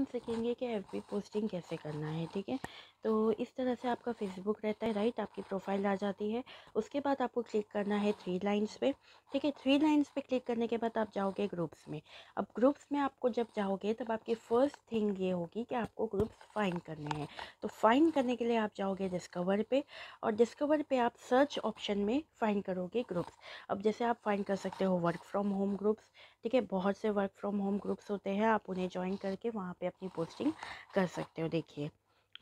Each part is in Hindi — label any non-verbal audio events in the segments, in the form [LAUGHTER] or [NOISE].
हम सीखेंगे कि एफ पोस्टिंग कैसे करना है ठीक है तो इस तरह से आपका फेसबुक रहता है राइट आपकी प्रोफाइल आ जाती है उसके बाद आपको क्लिक करना है थ्री लाइंस पे ठीक है थ्री लाइंस पे क्लिक करने के बाद आप जाओगे ग्रुप्स में अब ग्रुप्स में आपको जब जाओगे तब आपकी फ़र्स्ट थिंग ये होगी कि आपको ग्रुप्स फाइंड करने हैं तो फाइंड करने के लिए आप जाओगे डिस्कवर पे और डिस्कवर पर आप सर्च ऑप्शन में फाइंड करोगे ग्रुप्स अब जैसे आप फाइंड कर सकते हो वर्क फ्रॉम होम ग्रुप्स ठीक है बहुत से वर्क फ्रॉम होम ग्रुप्स होते हैं आप उन्हें ज्वाइन करके वहाँ पे अपनी पोस्टिंग कर सकते हो देखिए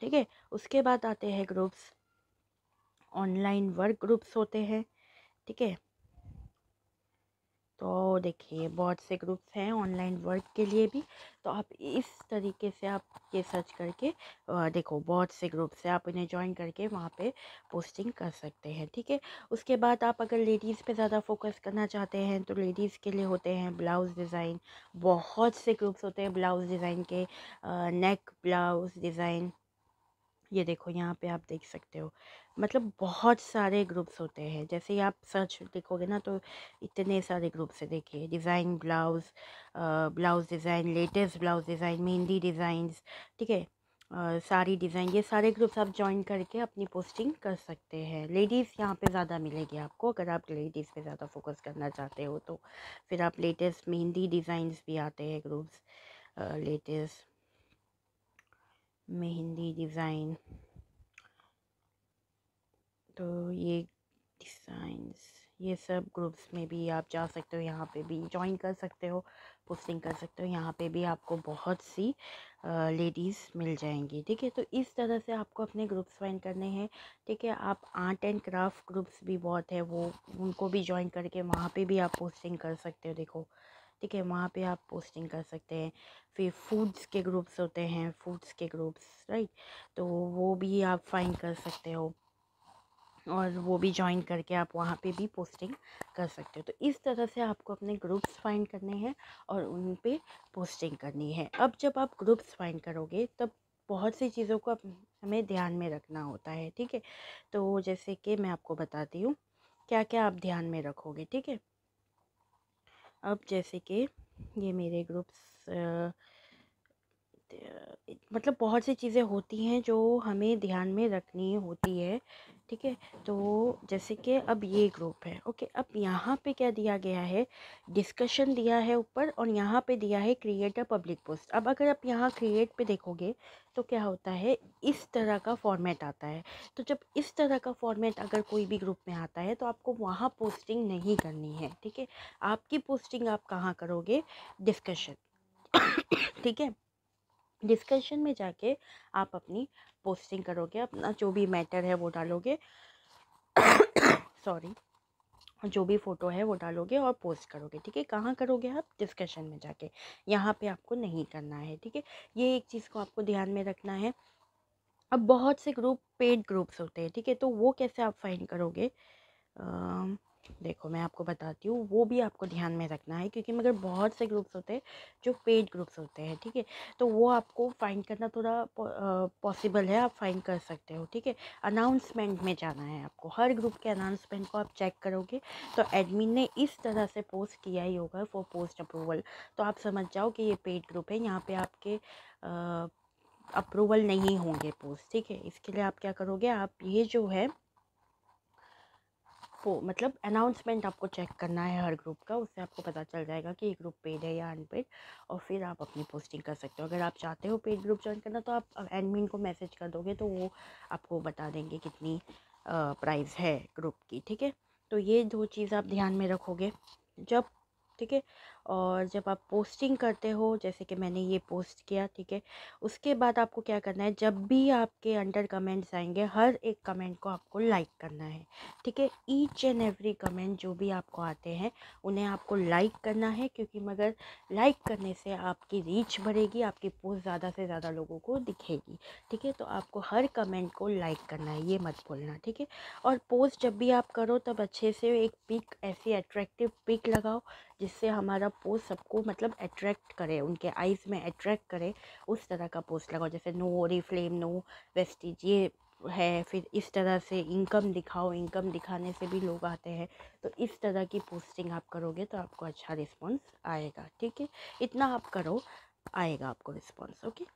ठीक है उसके बाद आते हैं ग्रुप्स ऑनलाइन वर्क ग्रुप्स होते हैं ठीक है तो देखिए बहुत से ग्रुप्स हैं ऑनलाइन वर्क के लिए भी तो आप इस तरीके से आप ये सर्च करके देखो बहुत से ग्रुप्स हैं आप इन्हें ज्वाइन करके वहाँ पे पोस्टिंग कर सकते हैं ठीक है उसके बाद आप अगर लेडीज़ पे ज़्यादा फोकस करना चाहते हैं तो लेडीज़ के लिए होते हैं ब्लाउज़ डिज़ाइन बहुत से ग्रुप्स होते हैं ब्लाउज़ डिज़ाइन के नेक ब्लाउज़ डिज़ाइन ये देखो यहाँ पे आप देख सकते हो मतलब बहुत सारे ग्रुप्स होते हैं जैसे ही आप सर्च देखोगे ना तो इतने सारे ग्रुप्स देखिए design blouse blouse design latest blouse design mehndi designs ठीक है सारी डिज़ाइन ये सारे ग्रुप्स आप ज्वाइन करके अपनी पोस्टिंग कर सकते हैं लेडीज़ यहाँ पे ज़्यादा मिलेगी आपको अगर आप लेडीज़ पे ज़्यादा फोकस करना चाहते हो तो फिर आप लेटेस्ट मेहंदी डिज़ाइंस भी आते हैं ग्रुप्स लेटेस्ट मेहंदी डिज़ाइन तो ये डिज़ाइंस ये सब ग्रुप्स में भी आप जा सकते हो यहाँ पे भी ज्वाइन कर सकते हो पोस्टिंग कर सकते हो यहाँ पे भी आपको बहुत सी लेडीज़ मिल जाएंगी ठीक है तो इस तरह से आपको अपने ग्रुप्स ज्वाइन करने हैं ठीक है आप आर्ट एंड क्राफ्ट ग्रुप्स भी बहुत है वो उनको भी ज्वाइन करके वहाँ पे भी आप पोस्टिंग कर सकते हो देखो ठीक है वहाँ पे आप पोस्टिंग कर सकते हैं फिर फूड्स के ग्रुप्स होते हैं फूड्स के ग्रुप्स राइट तो वो भी आप फ़ाइन कर सकते हो और वो भी ज्वाइन करके आप वहाँ पे भी पोस्टिंग कर सकते हो तो इस तरह से आपको अपने ग्रुप्स फाइंड करने हैं और उन पे पोस्टिंग करनी है अब जब आप ग्रुप्स फाइंड करोगे तब बहुत सी चीज़ों को हमें ध्यान में रखना होता है ठीक है तो जैसे कि मैं आपको बताती हूँ क्या क्या आप ध्यान में रखोगे ठीक है अब जैसे कि ये मेरे ग्रुप्स मतलब बहुत सी चीज़ें होती हैं जो हमें ध्यान में रखनी होती है ठीक है तो जैसे कि अब ये ग्रुप है ओके अब यहाँ पे क्या दिया गया है डिस्कशन दिया है ऊपर और यहाँ पे दिया है क्रिएट अ पब्लिक पोस्ट अब अगर आप यहाँ क्रिएट पे देखोगे तो क्या होता है इस तरह का फॉर्मेट आता है तो जब इस तरह का फॉर्मेट अगर कोई भी ग्रुप में आता है तो आपको वहाँ पोस्टिंग नहीं करनी है ठीक है आपकी पोस्टिंग आप कहाँ करोगे डिस्कशन [COUGHS] ठीक है डिस्कशन में जाके आप अपनी पोस्टिंग करोगे अपना जो भी मैटर है वो डालोगे सॉरी जो भी फ़ोटो है वो डालोगे और पोस्ट करोगे ठीक है कहाँ करोगे आप डिस्कशन में जाके यहाँ पे आपको नहीं करना है ठीक है ये एक चीज़ को आपको ध्यान में रखना है अब बहुत से ग्रुप पेड ग्रुप्स होते हैं ठीक है तो वो कैसे आप फाइंड करोगे आ, देखो मैं आपको बताती हूँ वो भी आपको ध्यान में रखना है क्योंकि मगर बहुत से ग्रुप्स होते हैं जो पेड ग्रुप्स होते हैं ठीक है तो वो आपको फाइंड करना थोड़ा पॉसिबल है आप फाइंड कर सकते हो ठीक है अनाउंसमेंट में जाना है आपको हर ग्रुप के अनाउंसमेंट को आप चेक करोगे तो एडमिन ने इस तरह से पोस्ट किया ही होगा फॉर पोस्ट अप्रूवल तो आप समझ जाओ कि ये पेड ग्रुप है यहाँ पर आपके अप्रूवल नहीं होंगे पोस्ट ठीक है इसके लिए आप क्या करोगे आप ये जो है आपको मतलब अनाउंसमेंट आपको चेक करना है हर ग्रुप का उससे आपको पता चल जाएगा कि ये ग्रुप पेड है या अनपेड और फिर आप अपनी पोस्टिंग कर सकते हो अगर आप चाहते हो पेड ग्रुप ज्वाइन करना तो आप एडमिन को मैसेज कर दोगे तो वो आपको बता देंगे कितनी प्राइस है ग्रुप की ठीक है तो ये दो चीज़ आप ध्यान में रखोगे जब ठीक है और जब आप पोस्टिंग करते हो जैसे कि मैंने ये पोस्ट किया ठीक है उसके बाद आपको क्या करना है जब भी आपके अंडर कमेंट्स आएंगे हर एक कमेंट को आपको लाइक करना है ठीक है ईच एंड एवरी कमेंट जो भी आपको आते हैं उन्हें आपको लाइक करना है क्योंकि मगर लाइक करने से आपकी रीच बढ़ेगी आपकी पोस्ट ज़्यादा से ज़्यादा लोगों को दिखेगी ठीक है तो आपको हर कमेंट को लाइक करना है ये मत भूलना ठीक है और पोस्ट जब भी आप करो तब अच्छे से एक पिक ऐसी अट्रैक्टिव पिक लगाओ जिससे हमारा पोस्ट सबको मतलब अट्रैक्ट करे उनके आइज़ में अट्रैक्ट करे उस तरह का पोस्ट लगाओ जैसे नो रिफ्लेम नो वेस्टिज ये है फिर इस तरह से इनकम दिखाओ इनकम दिखाने से भी लोग आते हैं तो इस तरह की पोस्टिंग आप करोगे तो आपको अच्छा रिस्पॉन्स आएगा ठीक है इतना आप करो आएगा आपको रिस्पॉन्स ओके